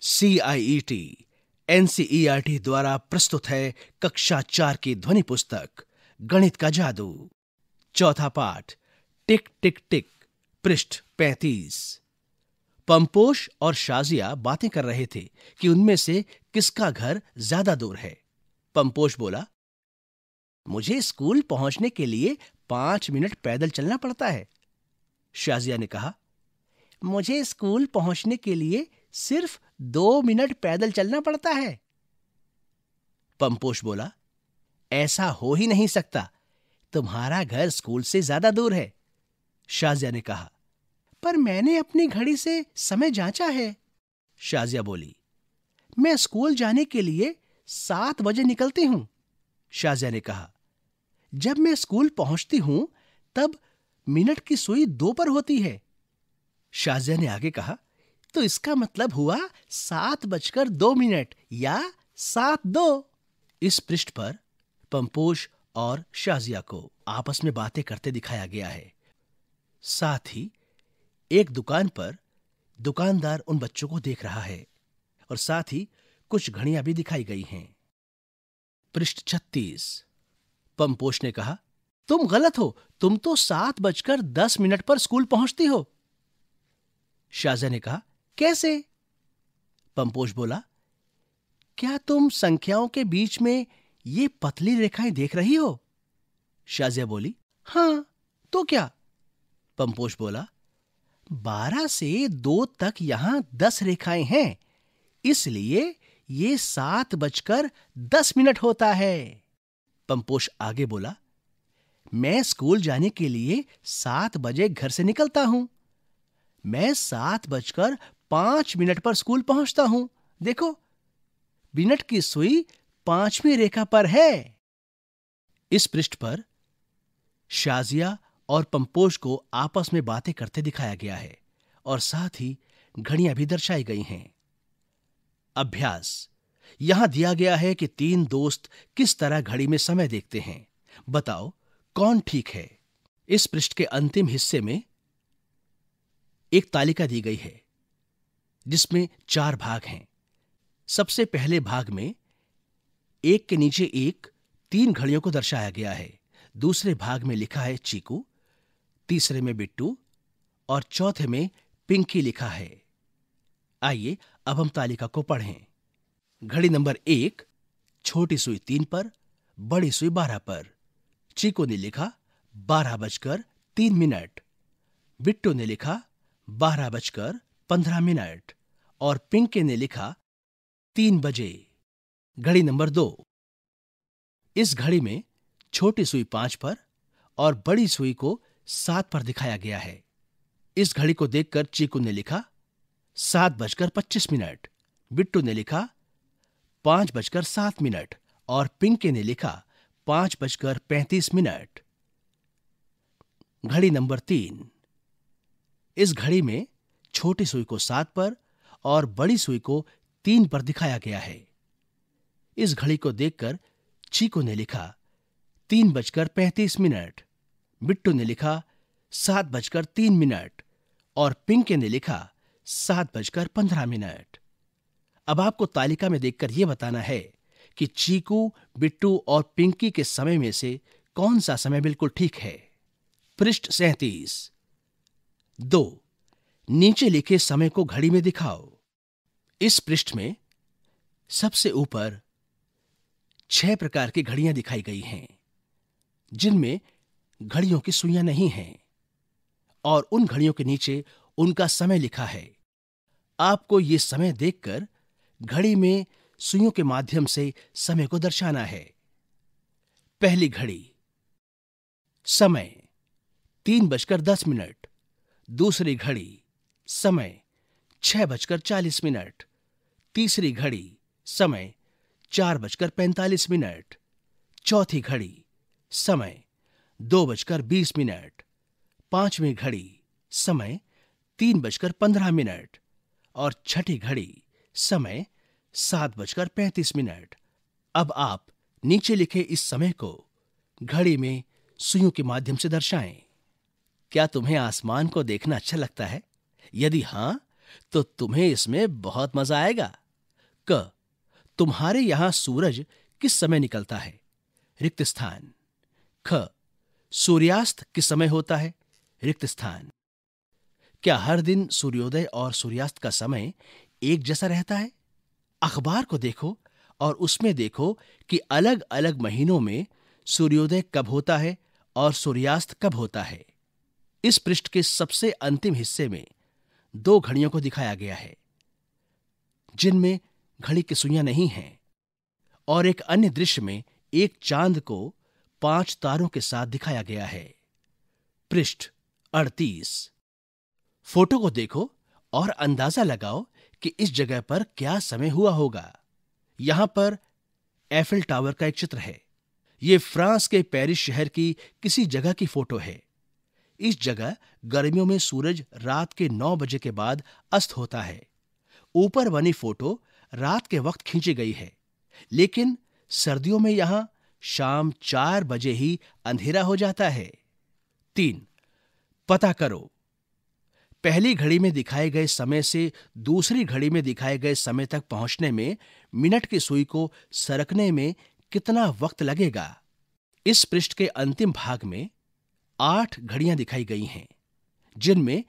CIET NCERT e e द्वारा प्रस्तुत है कक्षा चार की ध्वनि पुस्तक गणित का जादू चौथा पाठ टिक टिक टिक पृष्ठ पैंतीस पंपोश और शाजिया बातें कर रहे थे कि उनमें से किसका घर ज्यादा दूर है पंपोश बोला मुझे स्कूल पहुंचने के लिए पांच मिनट पैदल चलना पड़ता है शाजिया ने कहा मुझे स्कूल पहुंचने के लिए सिर्फ दो मिनट पैदल चलना पड़ता है पंपोश बोला ऐसा हो ही नहीं सकता तुम्हारा घर स्कूल से ज्यादा दूर है शाजिया ने कहा पर मैंने अपनी घड़ी से समय जांचा है शाजिया बोली मैं स्कूल जाने के लिए सात बजे निकलती हूं शाजिया ने कहा जब मैं स्कूल पहुंचती हूं तब मिनट की सुई दो पर होती है शाजिया ने आगे कहा तो इसका मतलब हुआ सात बजकर दो मिनट या सात दो इस पृष्ठ पर पंपोश और शाजिया को आपस में बातें करते दिखाया गया है साथ ही एक दुकान पर दुकानदार उन बच्चों को देख रहा है और साथ ही कुछ घड़ियां भी दिखाई गई हैं पृष्ठ छत्तीस पंपोश ने कहा तुम गलत हो तुम तो सात बजकर दस मिनट पर स्कूल पहुंचती हो शाजिया ने कहा कैसे पंपोज बोला क्या तुम संख्याओं के बीच में ये पतली रेखाएं देख रही हो शाजिया बोली हां तो क्या पंपोज बोला बारह से दो तक यहां दस रेखाएं हैं इसलिए ये सात बजकर दस मिनट होता है पंपोश आगे बोला मैं स्कूल जाने के लिए सात बजे घर से निकलता हूं मैं सात बजकर पांच मिनट पर स्कूल पहुंचता हूं देखो मिनट की सुई पांचवी रेखा पर है इस पृष्ठ पर शाजिया और पंपोज को आपस में बातें करते दिखाया गया है और साथ ही घड़ियां भी दर्शाई गई हैं अभ्यास यहां दिया गया है कि तीन दोस्त किस तरह घड़ी में समय देखते हैं बताओ कौन ठीक है इस पृष्ठ के अंतिम हिस्से में एक तालिका दी गई है जिसमें चार भाग हैं सबसे पहले भाग में एक के नीचे एक तीन घड़ियों को दर्शाया गया है दूसरे भाग में लिखा है चीकू तीसरे में बिट्टू और चौथे में पिंकी लिखा है आइए अब हम तालिका को पढ़ें घड़ी नंबर एक छोटी सुई तीन पर बड़ी सुई बारह पर चीकू ने लिखा बारह बजकर तीन मिनट बिट्टू ने लिखा बारह बजकर पंद्रह मिनट और पिंके ने लिखा तीन बजे घड़ी नंबर दो इस घड़ी में छोटी सुई पांच पर और बड़ी सुई को सात पर दिखाया गया है इस घड़ी को देखकर चीकू ने लिखा सात बजकर पच्चीस मिनट बिट्टू ने लिखा पांच बजकर सात मिनट और पिंके ने लिखा पांच बजकर पैंतीस मिनट घड़ी नंबर तीन इस घड़ी में छोटी सुई को सात पर और बड़ी सुई को तीन पर दिखाया गया है इस घड़ी को देखकर चीको ने लिखा तीन बजकर पैंतीस मिनट बिट्टू ने लिखा सात बजकर तीन मिनट और पिंके ने लिखा सात बजकर पंद्रह मिनट अब आपको तालिका में देखकर यह बताना है कि चीकू बिट्टू और पिंकी के समय में से कौन सा समय बिल्कुल ठीक है पृष्ठ सैतीस दो नीचे लिखे समय को घड़ी में दिखाओ इस पृष्ठ में सबसे ऊपर छह प्रकार की घड़ियां दिखाई गई हैं जिनमें घड़ियों की सुइयां नहीं हैं और उन घड़ियों के नीचे उनका समय लिखा है आपको ये समय देखकर घड़ी में सुइयों के माध्यम से समय को दर्शाना है पहली घड़ी समय तीन बजकर दस मिनट दूसरी घड़ी समय छह बजकर चालीस मिनट तीसरी घड़ी समय चार बजकर पैंतालीस मिनट चौथी घड़ी समय दो बजकर बीस मिनट पांचवी घड़ी समय तीन बजकर पंद्रह मिनट और छठी घड़ी समय सात बजकर पैंतीस मिनट अब आप नीचे लिखे इस समय को घड़ी में सुइयों के माध्यम से दर्शाएं क्या तुम्हें आसमान को देखना अच्छा लगता है यदि हां तो तुम्हें इसमें बहुत मजा आएगा क तुम्हारे यहां सूरज किस समय निकलता है रिक्त स्थान ख सूर्यास्त किस समय होता है रिक्त स्थान क्या हर दिन सूर्योदय और सूर्यास्त का समय एक जैसा रहता है अखबार को देखो और उसमें देखो कि अलग अलग महीनों में सूर्योदय कब होता है और सूर्यास्त कब होता है इस पृष्ठ के सबसे अंतिम हिस्से में दो घड़ियों को दिखाया गया है जिनमें घड़ी की सुइयां नहीं हैं और एक अन्य दृश्य में एक चांद को पांच तारों के साथ दिखाया गया है पृष्ठ अड़तीस फोटो को देखो और अंदाजा लगाओ कि इस जगह पर क्या समय हुआ होगा यहां पर एफिल टावर का एक चित्र है यह फ्रांस के पेरिस शहर की किसी जगह की फोटो है इस जगह गर्मियों में सूरज रात के नौ बजे के बाद अस्त होता है ऊपर बनी फोटो रात के वक्त खींची गई है लेकिन सर्दियों में यहां शाम चार बजे ही अंधेरा हो जाता है तीन पता करो पहली घड़ी में दिखाए गए समय से दूसरी घड़ी में दिखाए गए समय तक पहुंचने में मिनट की सुई को सरकने में कितना वक्त लगेगा इस पृष्ठ के अंतिम भाग में आठ घड़ियां दिखाई गई हैं जिनमें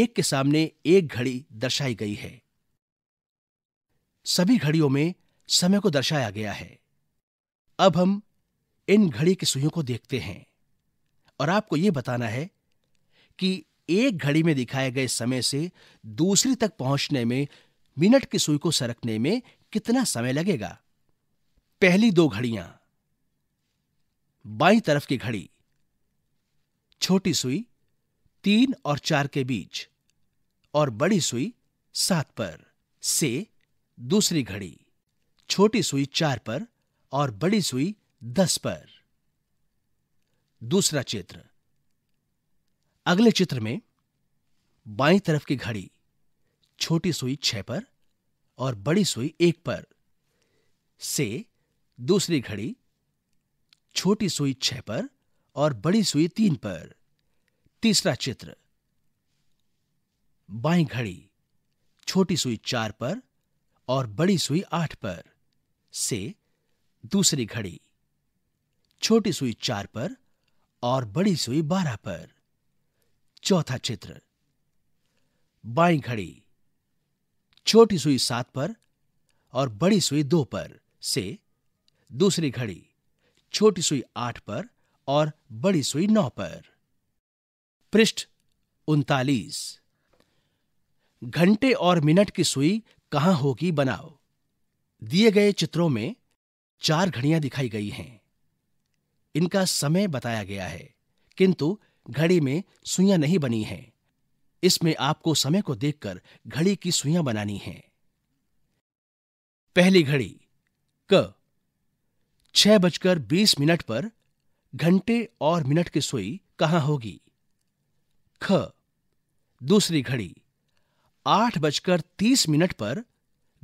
एक के सामने एक घड़ी दर्शाई गई है सभी घड़ियों में समय को दर्शाया गया है अब हम इन घड़ी की सुइयों को देखते हैं और आपको यह बताना है कि एक घड़ी में दिखाए गए समय से दूसरी तक पहुंचने में मिनट की सुई को सरकने में कितना समय लगेगा पहली दो घड़ियां बाई तरफ की घड़ी छोटी सुई तीन और चार के बीच और बड़ी सुई सात पर से दूसरी घड़ी छोटी सुई चार पर और बड़ी सुई दस पर दूसरा चित्र अगले चित्र में बाई तरफ की घड़ी छोटी सुई छह पर और बड़ी सुई एक पर से दूसरी घड़ी छोटी सुई छह पर और बड़ी सुई तीन पर तीसरा चित्र बाई घड़ी छोटी सुई चार पर और बड़ी सुई आठ पर से दूसरी घड़ी छोटी सुई चार पर और बड़ी सुई बारह पर चौथा चित्र बाई घड़ी छोटी सुई सात पर और बड़ी सुई दो पर से दूसरी घड़ी छोटी सुई आठ पर और बड़ी सुई नौ पर पृष्ठ उनतालीस घंटे और मिनट की सुई कहां होगी बनाओ दिए गए चित्रों में चार घड़ियां दिखाई गई हैं इनका समय बताया गया है किंतु घड़ी में सुइयां नहीं बनी हैं इसमें आपको समय को देखकर घड़ी की सुइयां बनानी हैं पहली घड़ी क छह बजकर बीस मिनट पर घंटे और मिनट की सुई कहां होगी ख दूसरी घड़ी आठ बजकर तीस मिनट पर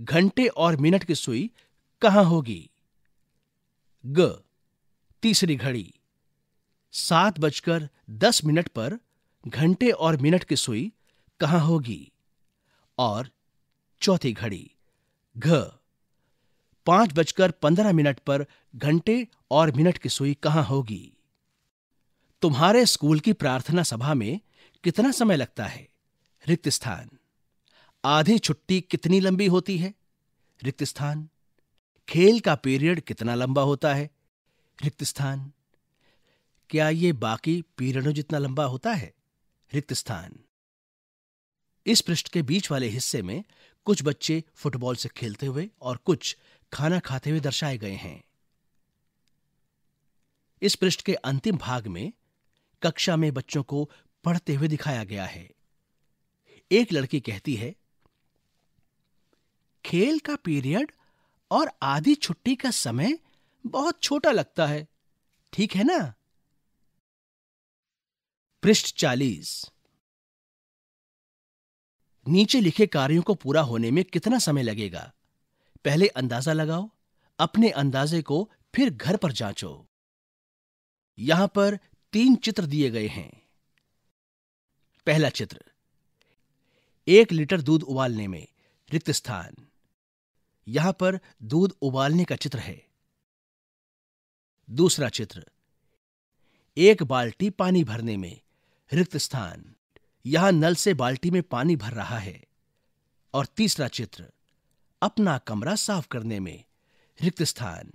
घंटे और मिनट की सुई कहां होगी ग तीसरी घड़ी सात बजकर दस मिनट पर घंटे और मिनट की सुई कहां होगी और चौथी घड़ी घ पांच बजकर पंद्रह मिनट पर घंटे और मिनट की सुई कहां होगी तुम्हारे स्कूल की प्रार्थना सभा में कितना समय लगता है रिक्त स्थान आधी छुट्टी कितनी लंबी होती है रिक्त स्थान खेल का पीरियड कितना लंबा होता है रिक्त स्थान क्या ये बाकी पीरियडों जितना लंबा होता है रिक्त स्थान इस पृष्ठ के बीच वाले हिस्से में कुछ बच्चे फुटबॉल से खेलते हुए और कुछ खाना खाते हुए दर्शाए गए हैं इस पृष्ठ के अंतिम भाग में कक्षा में बच्चों को पढ़ते हुए दिखाया गया है एक लड़की कहती है खेल का पीरियड और आधी छुट्टी का समय बहुत छोटा लगता है ठीक है ना पृष्ठ चालीस नीचे लिखे कार्यों को पूरा होने में कितना समय लगेगा पहले अंदाजा लगाओ अपने अंदाजे को फिर घर पर जांचो यहां पर तीन चित्र दिए गए हैं पहला चित्र एक लीटर दूध उबालने में रिक्त स्थान यहां पर दूध उबालने का चित्र है दूसरा चित्र एक बाल्टी पानी भरने में रिक्त स्थान यहां नल से बाल्टी में पानी भर रहा है और तीसरा चित्र अपना कमरा साफ करने में रिक्त स्थान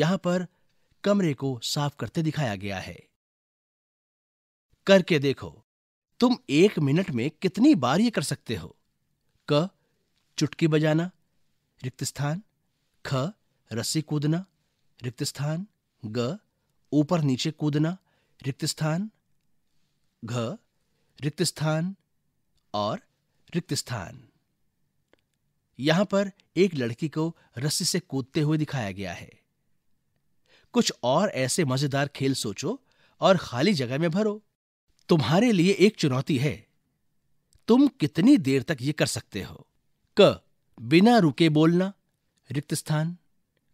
यहां पर कमरे को साफ करते दिखाया गया है करके देखो तुम एक मिनट में कितनी बार ये कर सकते हो क चुटकी बजाना रिक्त स्थान ख रस्सी कूदना रिक्त स्थान ग ऊपर नीचे कूदना रिक्त स्थान घ रिक्त स्थान और रिक्त स्थान यहां पर एक लड़की को रस्सी से कूदते हुए दिखाया गया है कुछ और ऐसे मजेदार खेल सोचो और खाली जगह में भरो तुम्हारे लिए एक चुनौती है तुम कितनी देर तक ये कर सकते हो क बिना रुके बोलना रिक्त स्थान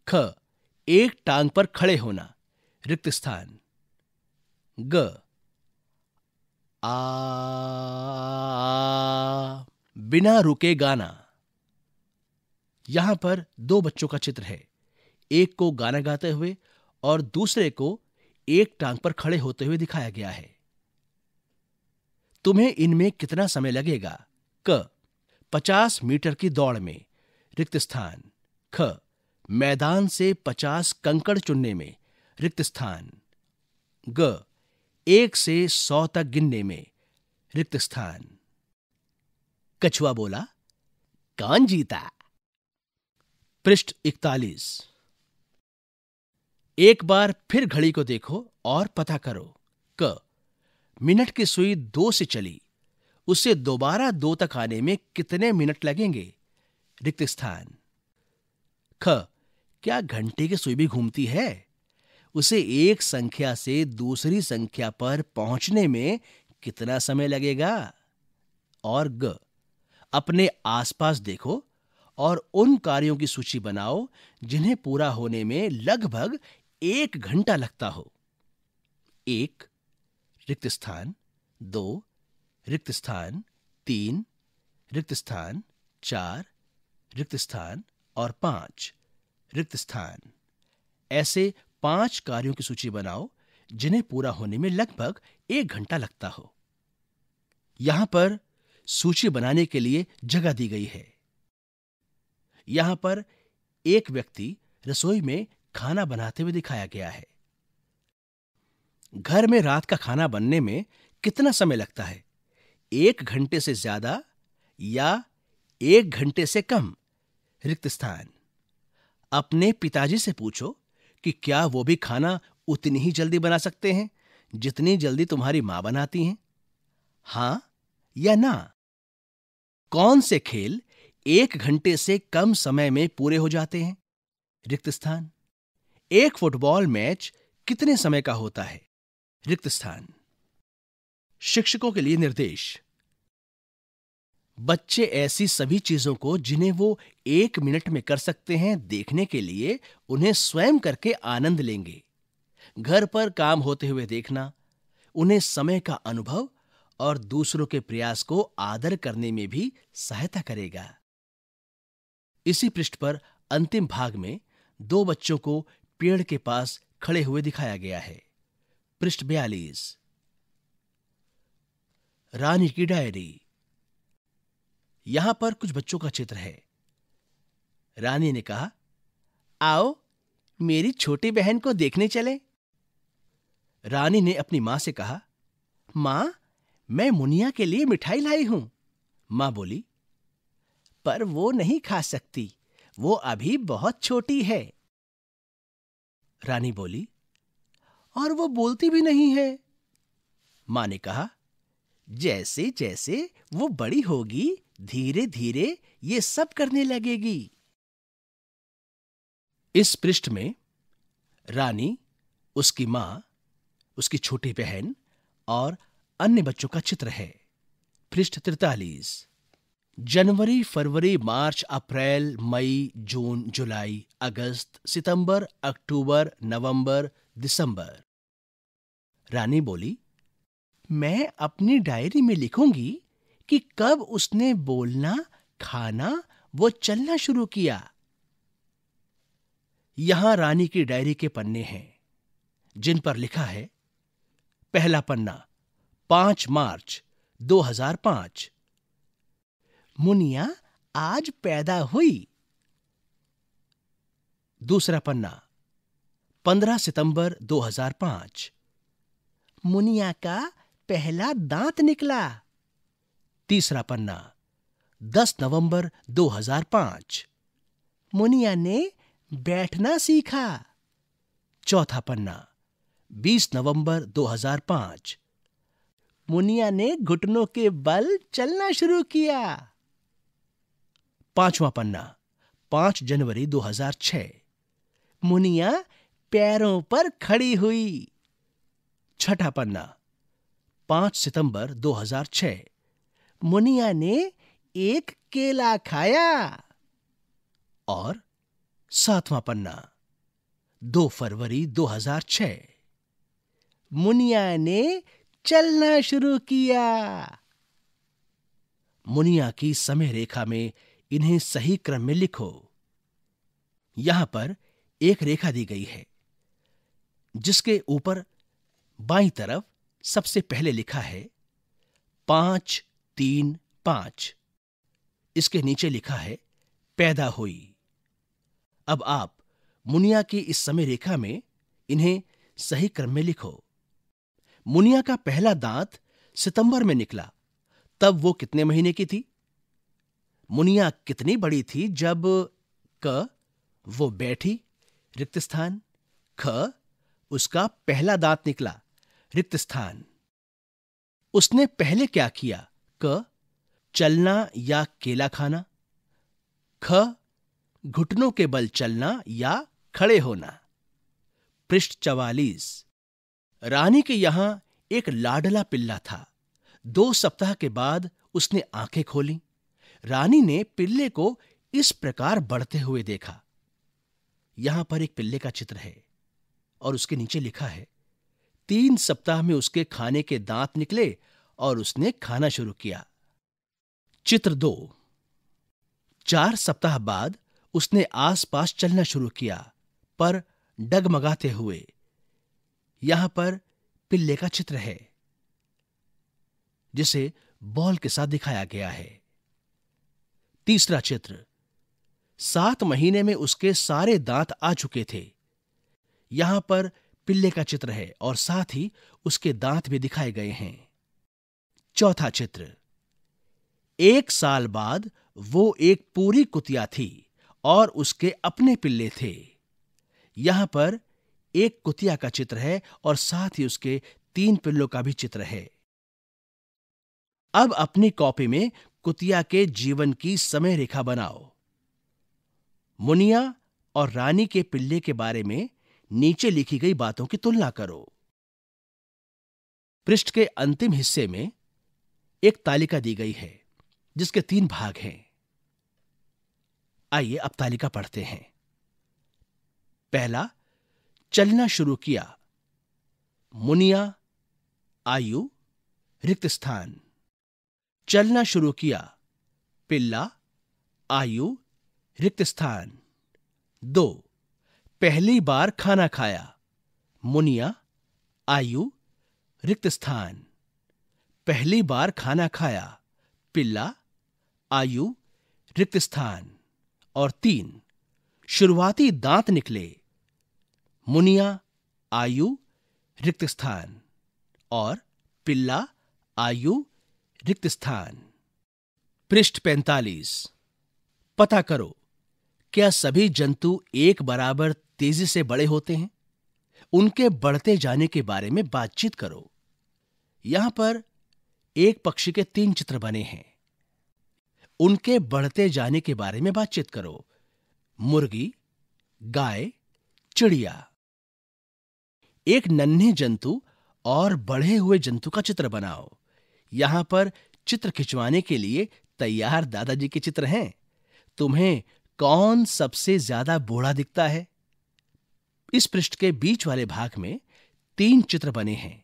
ख एक टांग पर खड़े होना रिक्त स्थान ग आ बिना रुके गाना यहां पर दो बच्चों का चित्र है एक को गाना गाते हुए और दूसरे को एक टांग पर खड़े होते हुए दिखाया गया है तुम्हें इनमें कितना समय लगेगा क पचास मीटर की दौड़ में रिक्त स्थान ख मैदान से पचास कंकड़ चुनने में रिक्त स्थान ग एक से सौ तक गिनने में रिक्त स्थान कछुआ बोला कौन जीता पृष्ठ इकतालीस एक बार फिर घड़ी को देखो और पता करो क मिनट की सुई दो से चली उसे दोबारा दो तक आने में कितने मिनट लगेंगे रिक्त स्थान ख क्या घंटे की सुई भी घूमती है उसे एक संख्या से दूसरी संख्या पर पहुंचने में कितना समय लगेगा और ग अपने आसपास देखो और उन कार्यों की सूची बनाओ जिन्हें पूरा होने में लगभग एक घंटा लगता हो एक रिक्त स्थान दो रिक्त स्थान तीन रिक्त स्थान चार रिक्त स्थान और पांच रिक्त स्थान ऐसे पांच कार्यों की सूची बनाओ जिन्हें पूरा होने में लगभग एक घंटा लगता हो यहां पर सूची बनाने के लिए जगह दी गई है यहां पर एक व्यक्ति रसोई में खाना बनाते हुए दिखाया गया है घर में रात का खाना बनने में कितना समय लगता है एक घंटे से ज्यादा या एक घंटे से कम रिक्त स्थान अपने पिताजी से पूछो कि क्या वो भी खाना उतनी ही जल्दी बना सकते हैं जितनी जल्दी तुम्हारी मां बनाती हैं हां या ना कौन से खेल एक घंटे से कम समय में पूरे हो जाते हैं रिक्त स्थान एक फुटबॉल मैच कितने समय का होता है रिक्त स्थान शिक्षकों के लिए निर्देश बच्चे ऐसी सभी चीजों को जिन्हें वो एक मिनट में कर सकते हैं देखने के लिए उन्हें स्वयं करके आनंद लेंगे घर पर काम होते हुए देखना उन्हें समय का अनुभव और दूसरों के प्रयास को आदर करने में भी सहायता करेगा इसी पृष्ठ पर अंतिम भाग में दो बच्चों को पेड़ के पास खड़े हुए दिखाया गया है पृष्ठ बयालीस रानी की डायरी यहां पर कुछ बच्चों का चित्र है रानी ने कहा आओ मेरी छोटी बहन को देखने चले रानी ने अपनी मां से कहा मां मैं मुनिया के लिए मिठाई लाई हूं मां बोली पर वो नहीं खा सकती वो अभी बहुत छोटी है रानी बोली और वो बोलती भी नहीं है मां ने कहा जैसे जैसे वो बड़ी होगी धीरे धीरे ये सब करने लगेगी इस पृष्ठ में रानी उसकी मां उसकी छोटी बहन और अन्य बच्चों का चित्र है पृष्ठ तिरतालीस जनवरी फरवरी मार्च अप्रैल मई जून जुलाई अगस्त सितंबर अक्टूबर नवंबर दिसंबर रानी बोली मैं अपनी डायरी में लिखूंगी कि कब उसने बोलना खाना वो चलना शुरू किया यहां रानी की डायरी के पन्ने हैं जिन पर लिखा है पहला पन्ना पांच मार्च 2005 मुनिया आज पैदा हुई दूसरा पन्ना 15 सितंबर 2005 मुनिया का पहला दांत निकला तीसरा पन्ना 10 नवंबर 2005 मुनिया ने बैठना सीखा चौथा पन्ना 20 नवंबर 2005 मुनिया ने घुटनों के बल चलना शुरू किया पांचवा पन्ना पांच जनवरी 2006 मुनिया पैरों पर खड़ी हुई छठा पन्ना पांच सितंबर 2006 मुनिया ने एक केला खाया और सातवां पन्ना दो फरवरी 2006 मुनिया ने चलना शुरू किया मुनिया की समय रेखा में इन्हें सही क्रम में लिखो यहां पर एक रेखा दी गई है जिसके ऊपर बाई तरफ सबसे पहले लिखा है पांच तीन पांच इसके नीचे लिखा है पैदा हुई अब आप मुनिया की इस समय रेखा में इन्हें सही क्रम में लिखो मुनिया का पहला दांत सितंबर में निकला तब वो कितने महीने की थी मुनिया कितनी बड़ी थी जब क वो बैठी रिक्त स्थान ख उसका पहला दांत निकला रिक्त स्थान उसने पहले क्या किया क चलना या केला खाना ख घुटनों के बल चलना या खड़े होना पृष्ठ चवालीस रानी के यहां एक लाडला पिल्ला था दो सप्ताह के बाद उसने आंखें खोली रानी ने पिल्ले को इस प्रकार बढ़ते हुए देखा यहां पर एक पिल्ले का चित्र है और उसके नीचे लिखा है तीन सप्ताह में उसके खाने के दांत निकले और उसने खाना शुरू किया चित्र दो चार सप्ताह बाद उसने आसपास चलना शुरू किया पर डगमगाते हुए यहां पर पिल्ले का चित्र है जिसे बॉल के साथ दिखाया गया है तीसरा चित्र सात महीने में उसके सारे दांत आ चुके थे यहां पर पिल्ले का चित्र है और साथ ही उसके दांत भी दिखाए गए हैं चौथा चित्र एक साल बाद वो एक पूरी कुतिया थी और उसके अपने पिल्ले थे यहां पर एक कुतिया का चित्र है और साथ ही उसके तीन पिल्लों का भी चित्र है अब अपनी कॉपी में कुतिया के जीवन की समय रेखा बनाओ मुनिया और रानी के पिल्ले के बारे में नीचे लिखी गई बातों की तुलना करो पृष्ठ के अंतिम हिस्से में एक तालिका दी गई है जिसके तीन भाग हैं आइए अब तालिका पढ़ते हैं पहला चलना शुरू किया मुनिया आयु रिक्त स्थान चलना शुरू किया पिल्ला आयु रिक्त स्थान दो पहली बार खाना खाया मुनिया आयु रिक्त स्थान पहली बार खाना खाया पिल्ला आयु रिक्त स्थान और तीन शुरुआती दांत निकले मुनिया आयु रिक्त स्थान और पिल्ला आयु रिक्त स्थान पृष्ठ पैंतालीस पता करो क्या सभी जंतु एक बराबर तेजी से बड़े होते हैं उनके बढ़ते जाने के बारे में बातचीत करो यहां पर एक पक्षी के तीन चित्र बने हैं उनके बढ़ते जाने के बारे में बातचीत करो मुर्गी गाय चिड़िया एक नन्हे जंतु और बढ़े हुए जंतु का चित्र बनाओ यहां पर चित्र खिंचवाने के लिए तैयार दादाजी के चित्र हैं तुम्हें कौन सबसे ज्यादा बूढ़ा दिखता है इस पृष्ठ के बीच वाले भाग में तीन चित्र बने हैं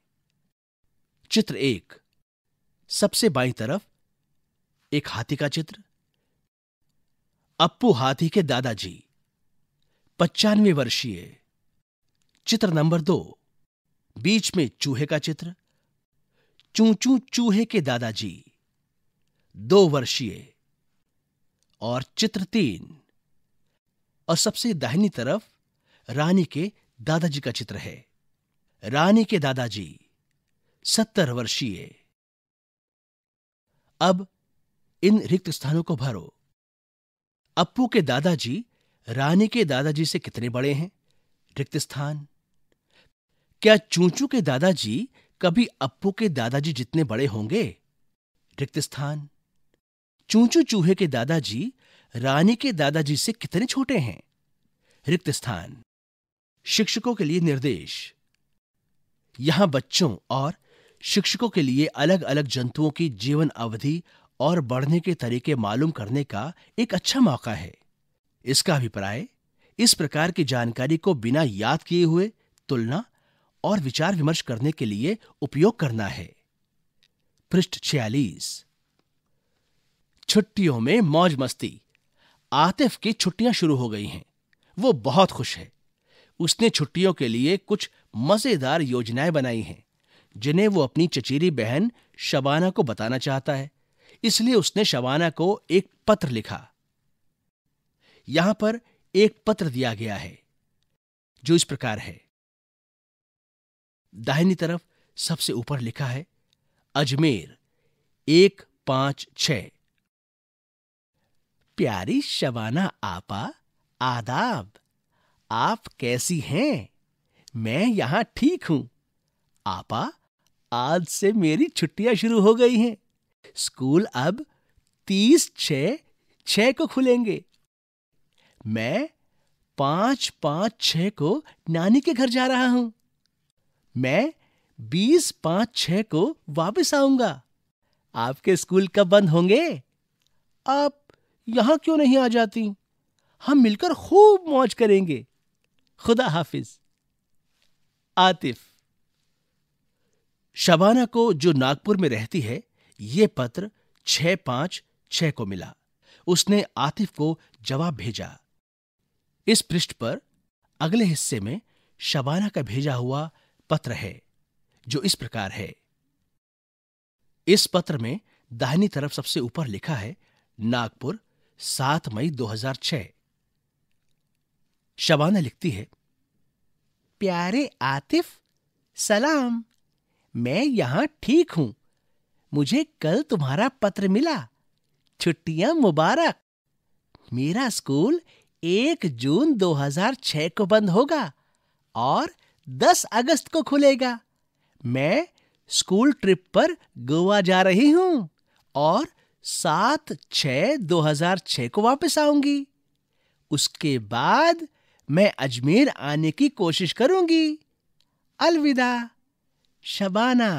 चित्र एक सबसे बाई तरफ एक हाथी का चित्र अप्पू हाथी के दादाजी पचानवे वर्षीय चित्र नंबर दो बीच में चूहे का चित्र चूचू चूहे के दादाजी दो वर्षीय और चित्र तीन और सबसे दाहिनी तरफ रानी के दादाजी का चित्र है रानी के दादाजी सत्तर वर्षीय अब इन रिक्त स्थानों को भरो अप्पू के दादाजी रानी के दादाजी से कितने बड़े हैं रिक्त स्थान क्या चूचू के दादाजी कभी अप्पू के दादाजी जितने बड़े होंगे रिक्त स्थान चूचू चूहे के दादाजी रानी के दादाजी से कितने छोटे हैं रिक्त स्थान शिक्षकों के लिए निर्देश यहां बच्चों और शिक्षकों के लिए अलग अलग जंतुओं की जीवन अवधि और बढ़ने के तरीके मालूम करने का एक अच्छा मौका है इसका अभिप्राय इस प्रकार की जानकारी को बिना याद किए हुए तुलना और विचार विमर्श करने के लिए उपयोग करना है पृष्ठ छियालीस छुट्टियों में मौज मस्ती आतिफ की छुट्टियां शुरू हो गई हैं वो बहुत खुश है उसने छुट्टियों के लिए कुछ मजेदार योजनाएं बनाई हैं जिन्हें वो अपनी चचेरी बहन शबाना को बताना चाहता है इसलिए उसने शबाना को एक पत्र लिखा यहां पर एक पत्र दिया गया है जो इस प्रकार है दाहिनी तरफ सबसे ऊपर लिखा है अजमेर एक पांच छ प्यारी शबाना आपा आदाब आप कैसी हैं मैं यहां ठीक हूं आपा आज से मेरी छुट्टियां शुरू हो गई हैं स्कूल अब तीस छ छ को खुलेंगे मैं पांच पांच छ को नानी के घर जा रहा हूं मैं बीस पांच छह को वापस आऊंगा आपके स्कूल कब बंद होंगे आप यहां क्यों नहीं आ जाती हम मिलकर खूब मौज करेंगे खुदा हाफिज आतिफ शबाना को जो नागपुर में रहती है यह पत्र छह पांच छह को मिला उसने आतिफ को जवाब भेजा इस पृष्ठ पर अगले हिस्से में शबाना का भेजा हुआ पत्र है जो इस प्रकार है इस पत्र में दाहिनी तरफ सबसे ऊपर लिखा है नागपुर सात मई 2006 शबाना लिखती है प्यारे आतिफ सलाम मैं यहां ठीक हूं मुझे कल तुम्हारा पत्र मिला छुट्टियां मुबारक मेरा स्कूल एक जून 2006 को बंद होगा और दस अगस्त को खुलेगा मैं स्कूल ट्रिप पर गोवा जा रही हूं और सात छ दो हजार छ को वापस आऊंगी उसके बाद मैं अजमेर आने की कोशिश करूंगी अलविदा शबाना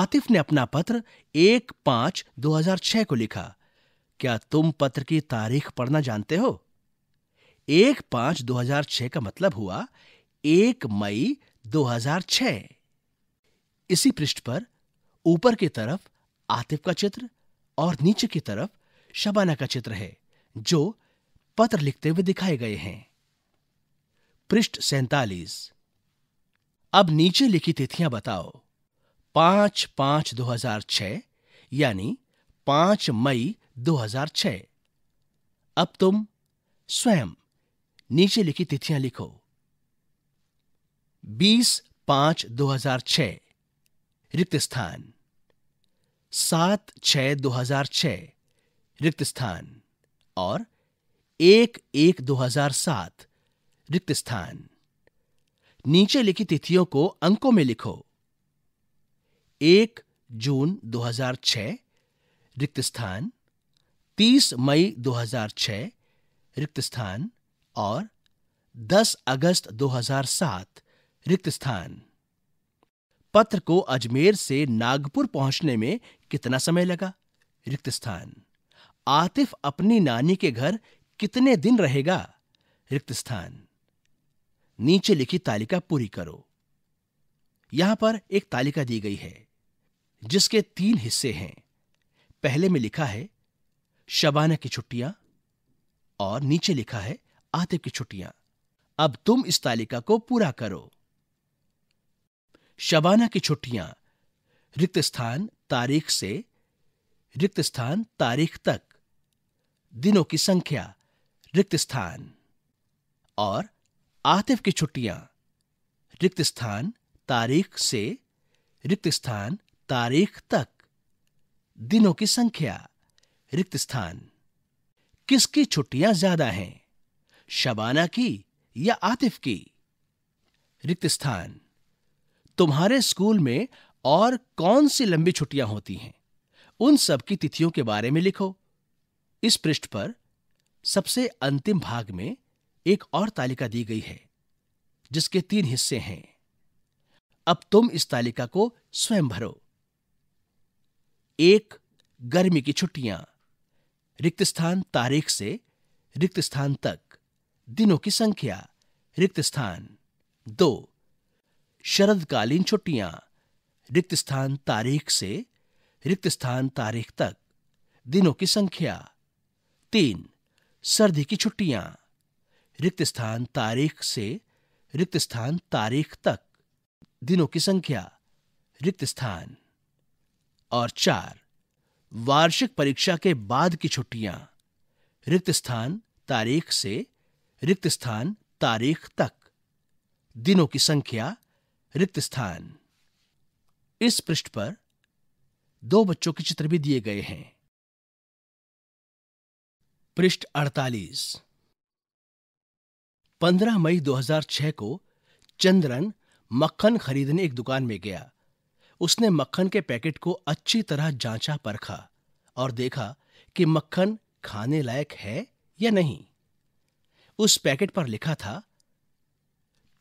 आतिफ ने अपना पत्र एक पांच दो हजार छह को लिखा क्या तुम पत्र की तारीख पढ़ना जानते हो एक पांच 2006 का मतलब हुआ एक मई 2006 इसी पृष्ठ पर ऊपर की तरफ आतिफ का चित्र और नीचे की तरफ शबाना का चित्र है जो पत्र लिखते हुए दिखाए गए हैं पृष्ठ सैतालीस अब नीचे लिखी तिथियां बताओ पांच पांच 2006 यानी पांच मई 2006 अब तुम स्वयं नीचे लिखी तिथियां लिखो 20 पांच 2006 रिक्त स्थान सात छ 2006 रिक्त स्थान और एक एक 2007 रिक्त स्थान नीचे लिखी तिथियों को अंकों में लिखो एक जून 2006 रिक्त स्थान 30 मई 2006 रिक्त स्थान और 10 अगस्त 2007 रिक्त स्थान पत्र को अजमेर से नागपुर पहुंचने में कितना समय लगा रिक्त स्थान आतिफ अपनी नानी के घर कितने दिन रहेगा रिक्त स्थान नीचे लिखी तालिका पूरी करो यहां पर एक तालिका दी गई है जिसके तीन हिस्से हैं पहले में लिखा है शबाना की छुट्टियां और नीचे लिखा है आते की छुट्टियां अब तुम इस तालिका को पूरा करो शबाना की छुट्टियां रिक्त स्थान तारीख से रिक्त स्थान तारीख तक दिनों की संख्या रिक्त स्थान और आतिफ की छुट्टियां रिक्त स्थान तारीख से रिक्त स्थान तारीख तक दिनों की संख्या रिक्त स्थान किसकी छुट्टियां ज्यादा हैं शबाना की या आतिफ की रिक्त स्थान तुम्हारे स्कूल में और कौन सी लंबी छुट्टियां होती हैं उन सब की तिथियों के बारे में लिखो इस पृष्ठ पर सबसे अंतिम भाग में एक और तालिका दी गई है जिसके तीन हिस्से हैं अब तुम इस तालिका को स्वयं भरो एक गर्मी की छुट्टियां रिक्त स्थान तारीख से रिक्त स्थान तक दिनों की संख्या रिक्त स्थान दो शरदकालीन छुट्टियां रिक्त स्थान तारीख से रिक्त स्थान तारीख तक दिनों की संख्या तीन सर्दी की छुट्टियां रिक्त स्थान तारीख से रिक्त स्थान तारीख तक दिनों की संख्या रिक्त स्थान और चार वार्षिक परीक्षा के बाद की छुट्टियां रिक्त स्थान तारीख से रिक्त स्थान तारीख तक दिनों की संख्या रिक्त स्थान इस पृष्ठ पर दो बच्चों के चित्र भी दिए गए हैं पृष्ठ 48 15 मई 2006 को चंद्रन मक्खन खरीदने एक दुकान में गया उसने मक्खन के पैकेट को अच्छी तरह जांचा परखा और देखा कि मक्खन खाने लायक है या नहीं उस पैकेट पर लिखा था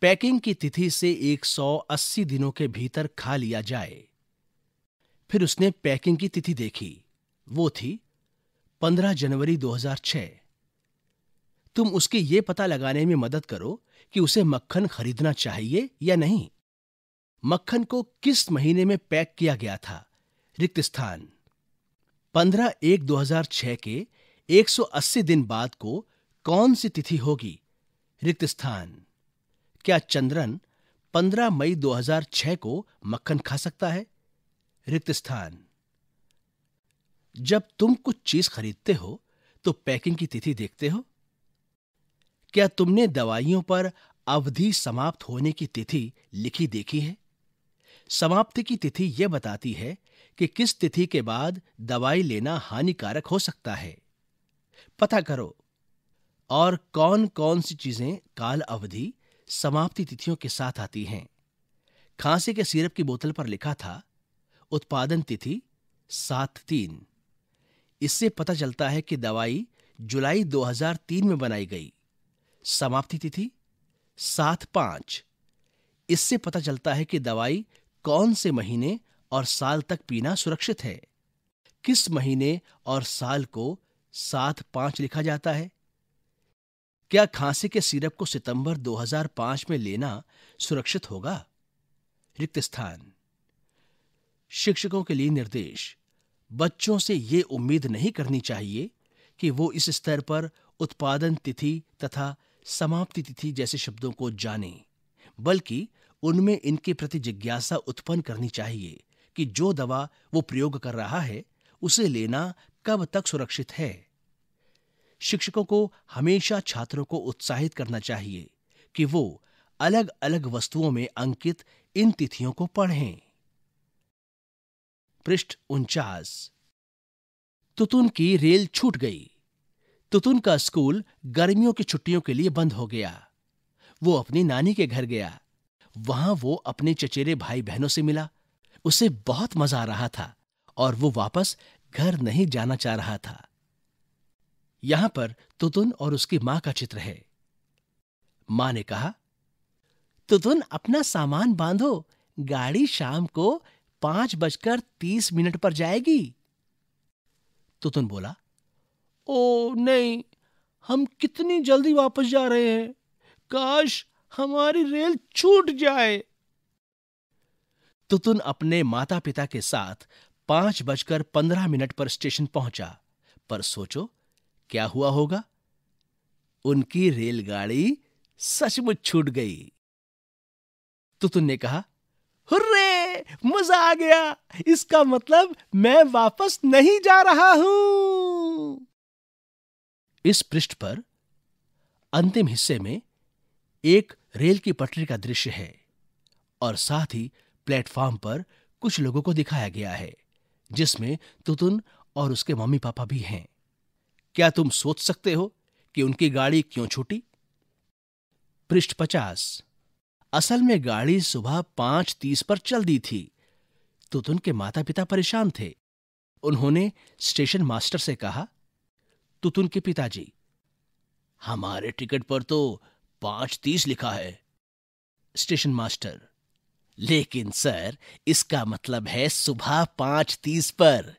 पैकिंग की तिथि से 180 दिनों के भीतर खा लिया जाए फिर उसने पैकिंग की तिथि देखी वो थी 15 जनवरी 2006 तुम उसके ये पता लगाने में मदद करो कि उसे मक्खन खरीदना चाहिए या नहीं मक्खन को किस महीने में पैक किया गया था रिक्त स्थान 15 एक 2006 के 180 दिन बाद को कौन सी तिथि होगी रिक्त स्थान क्या चंद्रन 15 मई 2006 को मक्खन खा सकता है रिक्त स्थान जब तुम कुछ चीज खरीदते हो तो पैकिंग की तिथि देखते हो क्या तुमने दवाइयों पर अवधि समाप्त होने की तिथि लिखी देखी है समाप्ति की तिथि यह बताती है कि किस तिथि के बाद दवाई लेना हानिकारक हो सकता है पता करो और कौन कौन सी चीज़ें काल अवधि समाप्ति तिथियों के साथ आती हैं खांसी के सिरप की बोतल पर लिखा था उत्पादन तिथि सात तीन इससे पता चलता है कि दवाई जुलाई 2003 में बनाई गई समाप्ति तिथि सात पांच इससे पता चलता है कि दवाई कौन से महीने और साल तक पीना सुरक्षित है किस महीने और साल को सात पांच लिखा जाता है क्या खांसी के सिरप को सितंबर 2005 में लेना सुरक्षित होगा रिक्त स्थान शिक्षकों के लिए निर्देश बच्चों से ये उम्मीद नहीं करनी चाहिए कि वो इस स्तर पर उत्पादन तिथि तथा समाप्ति तिथि जैसे शब्दों को जानें बल्कि उनमें इनके प्रति जिज्ञासा उत्पन्न करनी चाहिए कि जो दवा वो प्रयोग कर रहा है उसे लेना कब तक सुरक्षित है शिक्षकों को हमेशा छात्रों को उत्साहित करना चाहिए कि वो अलग अलग वस्तुओं में अंकित इन तिथियों को पढ़ें पृष्ठ उनचास तुतुन की रेल छूट गई तुतुन का स्कूल गर्मियों की छुट्टियों के लिए बंद हो गया वो अपनी नानी के घर गया वहां वो अपने चचेरे भाई बहनों से मिला उसे बहुत मजा आ रहा था और वो वापस घर नहीं जाना चाह रहा था यहां पर तुतुन और उसकी मां का चित्र है मां ने कहा तुतुन अपना सामान बांधो गाड़ी शाम को पांच बजकर तीस मिनट पर जाएगी तुतुन बोला ओ नहीं हम कितनी जल्दी वापस जा रहे हैं काश हमारी रेल छूट जाए तुतुन अपने माता पिता के साथ पांच बजकर पंद्रह मिनट पर स्टेशन पहुंचा पर सोचो क्या हुआ होगा उनकी रेलगाड़ी सचमुच छूट गई तो तुतुन ने कहा हुर्रे मजा आ गया इसका मतलब मैं वापस नहीं जा रहा हूं इस पृष्ठ पर अंतिम हिस्से में एक रेल की पटरी का दृश्य है और साथ ही प्लेटफॉर्म पर कुछ लोगों को दिखाया गया है जिसमें तुतुन और उसके मम्मी पापा भी हैं क्या तुम सोच सकते हो कि उनकी गाड़ी क्यों छूटी पृष्ठ पचास असल में गाड़ी सुबह पांच तीस पर चल दी थी तुतुन तो तो के माता पिता परेशान थे उन्होंने स्टेशन मास्टर से कहा तुतुन तो के पिताजी हमारे टिकट पर तो पांच तीस लिखा है स्टेशन मास्टर लेकिन सर इसका मतलब है सुबह पांच तीस पर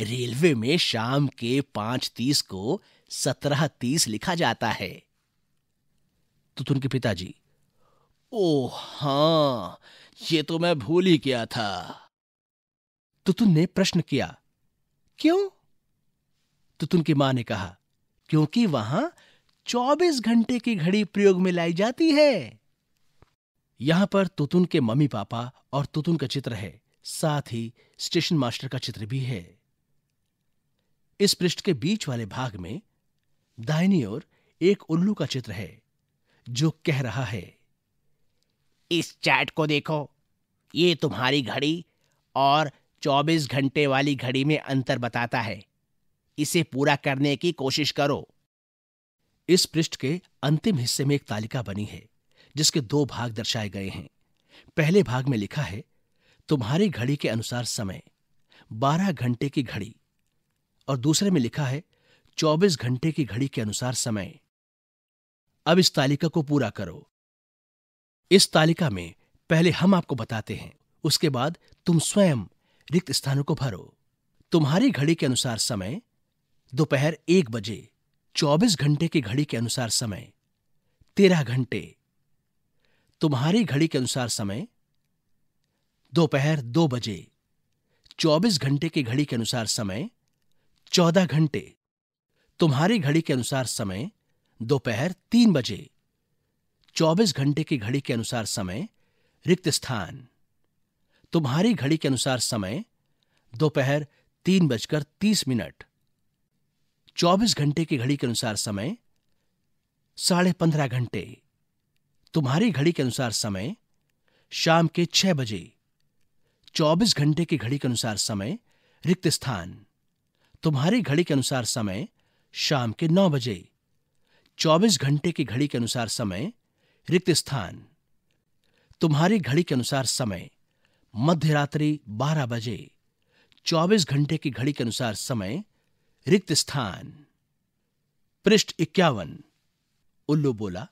रेलवे में शाम के पांच तीस को सत्रह तीस लिखा जाता है तुतुन तो के पिताजी ओ हां ये तो मैं भूल ही गया था तुतुन तो ने प्रश्न किया क्यों तुतुन तो की मां ने कहा क्योंकि वहां चौबीस घंटे की घड़ी प्रयोग में लाई जाती है यहां पर तुतुन के मम्मी पापा और तुतुन का चित्र है साथ ही स्टेशन मास्टर का चित्र भी है इस पृष्ठ के बीच वाले भाग में दाहिनी ओर एक उल्लू का चित्र है जो कह रहा है इस चैट को देखो ये तुम्हारी घड़ी और 24 घंटे वाली घड़ी में अंतर बताता है इसे पूरा करने की कोशिश करो इस पृष्ठ के अंतिम हिस्से में एक तालिका बनी है जिसके दो भाग दर्शाए गए हैं पहले भाग में लिखा है तुम्हारी घड़ी के अनुसार समय 12 घंटे की घड़ी और दूसरे में लिखा है 24 घंटे की घड़ी के अनुसार समय अब इस तालिका को पूरा करो इस तालिका में पहले हम आपको बताते हैं उसके बाद तुम स्वयं रिक्त स्थानों को भरो तुम्हारी घड़ी के अनुसार समय दोपहर एक बजे 24 घंटे की घड़ी के अनुसार समय तेरह घंटे तुम्हारी घड़ी के अनुसार समय दोपहर दो बजे 24 घंटे की घड़ी के अनुसार समय चौदह घंटे तुम्हारी घड़ी के अनुसार समय दोपहर तीन बजे चौबीस घंटे की घड़ी के अनुसार समय रिक्त स्थान तुम्हारी घड़ी के अनुसार समय दोपहर तीन बजकर तीस मिनट चौबीस घंटे की घड़ी के अनुसार समय साढ़े पंद्रह घंटे तुम्हारी घड़ी के अनुसार समय शाम के छह बजे चौबीस घंटे की घड़ी के अनुसार समय रिक्त स्थान तुम्हारी घड़ी के अनुसार समय शाम के नौ बजे चौबीस घंटे की घड़ी के अनुसार समय रिक्त स्थान तुम्हारी घड़ी के अनुसार समय मध्य रात्रि बारह बजे चौबीस घंटे की घड़ी के अनुसार समय रिक्त स्थान पृष्ठ इक्यावन उल्लू बोला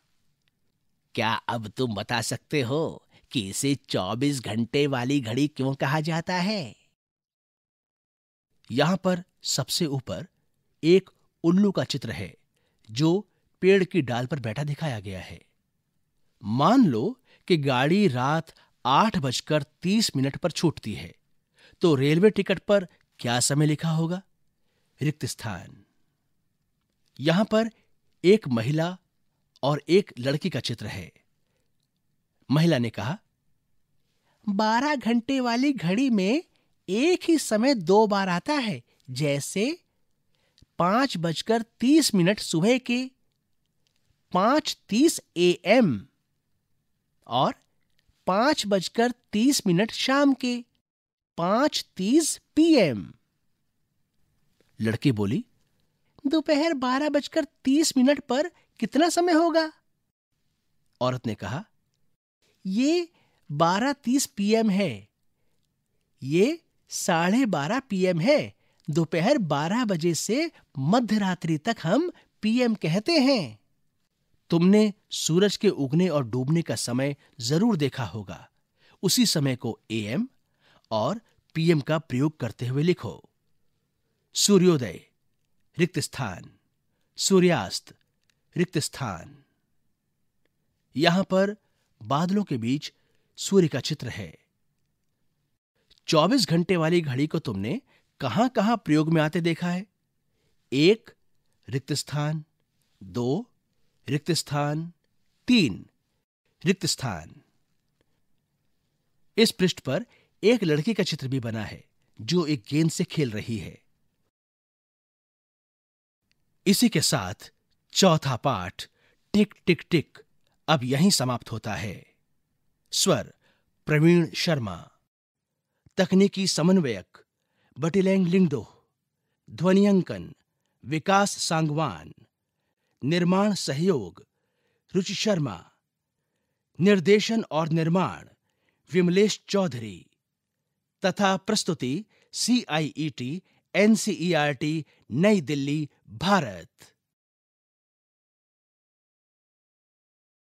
क्या अब तुम बता सकते हो कि इसे चौबीस घंटे वाली घड़ी क्यों कहा जाता है यहां पर सबसे ऊपर एक उल्लू का चित्र है जो पेड़ की डाल पर बैठा दिखाया गया है मान लो कि गाड़ी रात आठ बजकर तीस मिनट पर छूटती है तो रेलवे टिकट पर क्या समय लिखा होगा रिक्त स्थान यहां पर एक महिला और एक लड़की का चित्र है महिला ने कहा बारह घंटे वाली घड़ी में एक ही समय दो बार आता है जैसे पांच बजकर तीस मिनट सुबह के पांच तीस ए एम और पांच बजकर तीस मिनट शाम के पांच तीस पी एम लड़की बोली दोपहर बारह बजकर तीस मिनट पर कितना समय होगा औरत ने कहा यह बारह तीस पीएम है ये साढ़े बारह पी है दोपहर बारह बजे से मध्य रात्रि तक हम पीएम कहते हैं तुमने सूरज के उगने और डूबने का समय जरूर देखा होगा उसी समय को एएम और पीएम का प्रयोग करते हुए लिखो सूर्योदय रिक्त स्थान सूर्यास्त रिक्त स्थान यहां पर बादलों के बीच सूर्य का चित्र है चौबीस घंटे वाली घड़ी को तुमने कहां कहां प्रयोग में आते देखा है एक रिक्त स्थान दो रिक्त स्थान तीन रिक्त स्थान इस पृष्ठ पर एक लड़की का चित्र भी बना है जो एक गेंद से खेल रही है इसी के साथ चौथा पाठ टिक टिक टिक अब यहीं समाप्त होता है स्वर प्रवीण शर्मा तकनीकी समन्वयक बटिलेंग लिंगडो ध्वनियांकन विकास सांगवान निर्माण सहयोग रुचि शर्मा निर्देशन और निर्माण विमलेश चौधरी तथा प्रस्तुति C I E T N C E R T New Delhi Bharat